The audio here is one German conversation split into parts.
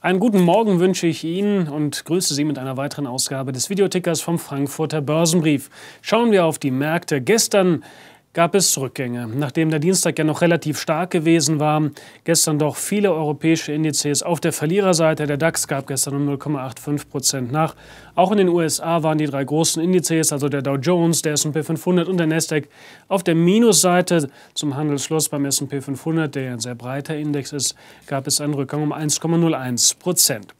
Einen guten Morgen wünsche ich Ihnen und grüße Sie mit einer weiteren Ausgabe des Videotickers vom Frankfurter Börsenbrief. Schauen wir auf die Märkte. Gestern gab es Rückgänge. Nachdem der Dienstag ja noch relativ stark gewesen war, gestern doch viele europäische Indizes auf der Verliererseite. Der DAX gab gestern um 0,85 Prozent nach. Auch in den USA waren die drei großen Indizes, also der Dow Jones, der S&P 500 und der Nasdaq, auf der Minusseite. Zum Handelsschluss beim S&P 500, der ja ein sehr breiter Index ist, gab es einen Rückgang um 1,01 Prozent.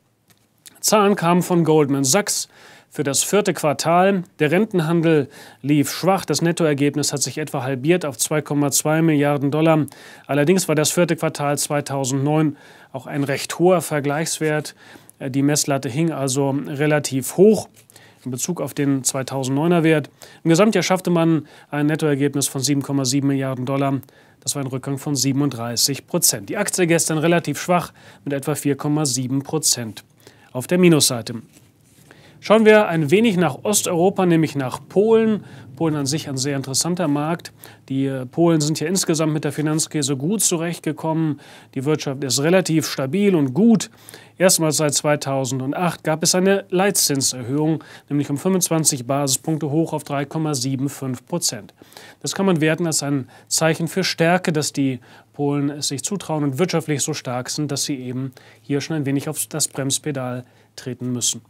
Zahlen kamen von Goldman Sachs für das vierte Quartal. Der Rentenhandel lief schwach. Das Nettoergebnis hat sich etwa halbiert auf 2,2 Milliarden Dollar. Allerdings war das vierte Quartal 2009 auch ein recht hoher Vergleichswert. Äh, die Messlatte hing also relativ hoch in Bezug auf den 2009er Wert. Im Gesamtjahr schaffte man ein Nettoergebnis von 7,7 Milliarden Dollar. Das war ein Rückgang von 37 Prozent. Die Aktie gestern relativ schwach mit etwa 4,7 Prozent auf der Minusseite. Schauen wir ein wenig nach Osteuropa, nämlich nach Polen. Polen an sich ein sehr interessanter Markt. Die äh, Polen sind ja insgesamt mit der Finanzkrise gut zurechtgekommen. Die Wirtschaft ist relativ stabil und gut. Erstmals seit 2008 gab es eine Leitzinserhöhung, nämlich um 25 Basispunkte hoch auf 3,75 Prozent. Das kann man werten als ein Zeichen für Stärke, dass die Polen es sich zutrauen und wirtschaftlich so stark sind, dass sie eben hier schon ein wenig auf das Bremspedal treten müssen.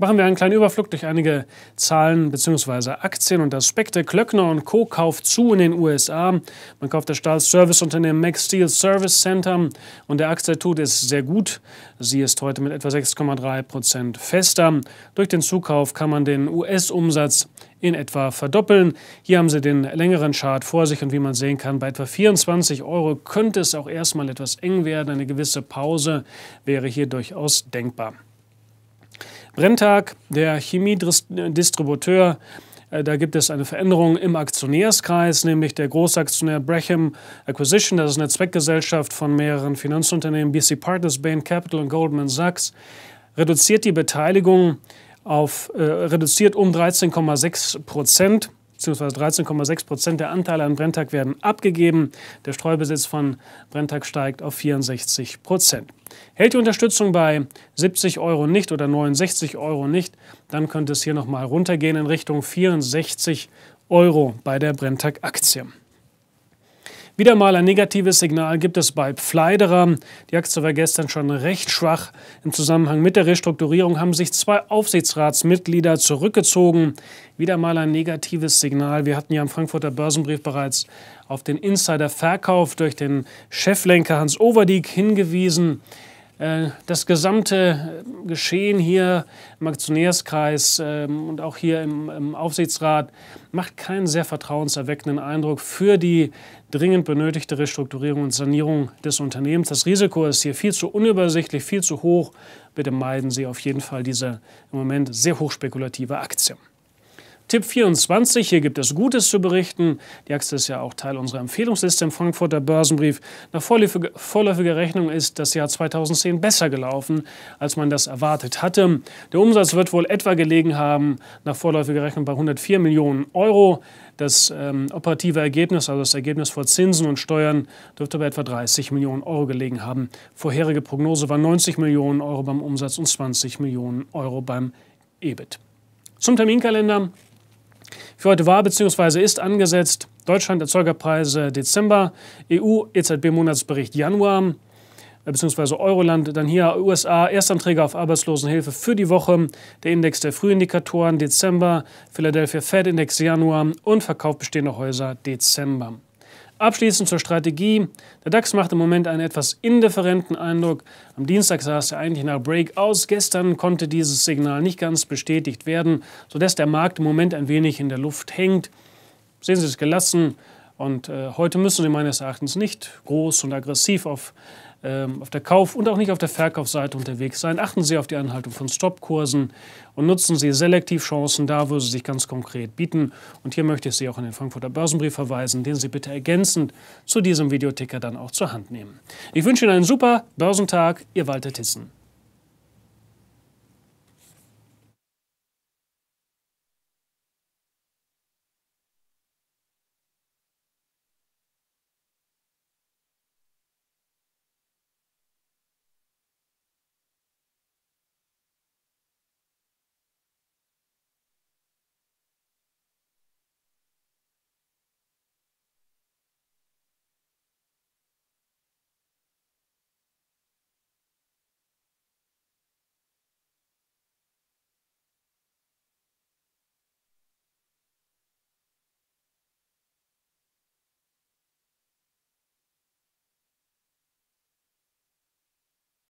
Machen wir einen kleinen Überflug durch einige Zahlen bzw. Aktien und Aspekte. Klöckner und Co. kauft zu in den USA. Man kauft das Stahlserviceunternehmen Max Steel Service Center und der Aktie tut es sehr gut. Sie ist heute mit etwa 6,3 Prozent fester. Durch den Zukauf kann man den US-Umsatz in etwa verdoppeln. Hier haben Sie den längeren Chart vor sich und wie man sehen kann, bei etwa 24 Euro könnte es auch erstmal etwas eng werden. Eine gewisse Pause wäre hier durchaus denkbar. Brenntag, der Chemiedistributeur, äh, da gibt es eine Veränderung im Aktionärskreis, nämlich der Großaktionär Brechem Acquisition, das ist eine Zweckgesellschaft von mehreren Finanzunternehmen, BC Partners, Bain Capital und Goldman Sachs, reduziert die Beteiligung auf, äh, reduziert um 13,6 Prozent bzw. 13,6 Prozent der Anteile an Brenntag werden abgegeben. Der Streubesitz von Brenntag steigt auf 64 Prozent. Hält die Unterstützung bei 70 Euro nicht oder 69 Euro nicht, dann könnte es hier nochmal runtergehen in Richtung 64 Euro bei der Brenntag-Aktie. Wieder mal ein negatives Signal gibt es bei Pfleiderer. Die Aktie war gestern schon recht schwach. Im Zusammenhang mit der Restrukturierung haben sich zwei Aufsichtsratsmitglieder zurückgezogen. Wieder mal ein negatives Signal. Wir hatten ja am Frankfurter Börsenbrief bereits auf den Insider-Verkauf durch den Cheflenker Hans Overdiek hingewiesen. Äh, das gesamte Geschehen hier im Aktionärskreis ähm, und auch hier im, Aufsichtsrat macht keinen sehr vertrauenserweckenden Eindruck für die dringend benötigte Restrukturierung und Sanierung des Unternehmens. Das Risiko ist hier viel zu unübersichtlich, viel zu hoch. Bitte meiden Sie auf jeden Fall diese im Moment sehr hochspekulative Aktie. Tipp 24, hier gibt es Gutes zu berichten. Die Aktie ist ja auch Teil unserer Empfehlungsliste im Frankfurter Börsenbrief. Nach vorläufiger Rechnung ist das Jahr 2010 besser gelaufen, als man das erwartet hatte. Der Umsatz wird wohl etwa gelegen haben, nach vorläufiger Rechnung bei 104 Millionen Euro. Das ähm, operative Ergebnis, also das Ergebnis vor Zinsen und Steuern, dürfte bei etwa 30 Millionen Euro gelegen haben. Vorherige Prognose war 90 Millionen Euro beim Umsatz und 20 Millionen Euro beim EBIT. Zum Terminkalender für heute war bzw. ist angesetzt Deutschland Erzeugerpreise Dezember, EU EZB-Monatsbericht Januar äh, bzw. Euroland, dann hier USA Erstanträge auf Arbeitslosenhilfe für die Woche, der Index der Frühindikatoren Dezember, Philadelphia Fed Index Januar und Verkauf bestehender Häuser Dezember. Abschließend zur Strategie. Der DAX macht im Moment einen etwas indifferenten Eindruck. Am Dienstag sah es ja eigentlich nach Break aus. Gestern konnte dieses Signal nicht ganz bestätigt werden, sodass der Markt im Moment ein wenig in der Luft hängt. Sehen Sie es gelassen. Und äh, heute müssen Sie meines Erachtens nicht groß und aggressiv auf ähm, auf der Kauf- und auch nicht auf der Verkaufsseite unterwegs sein. Achten Sie auf die Einhaltung von Stopkursen und nutzen Sie selektiv Chancen da, wo sie sich ganz konkret bieten. Und hier möchte ich Sie auch an den Frankfurter Börsenbrief verweisen, den Sie bitte ergänzend zu diesem Videoticker dann auch zur Hand nehmen. Ich wünsche Ihnen einen super Börsentag, Ihr Walter Tissen.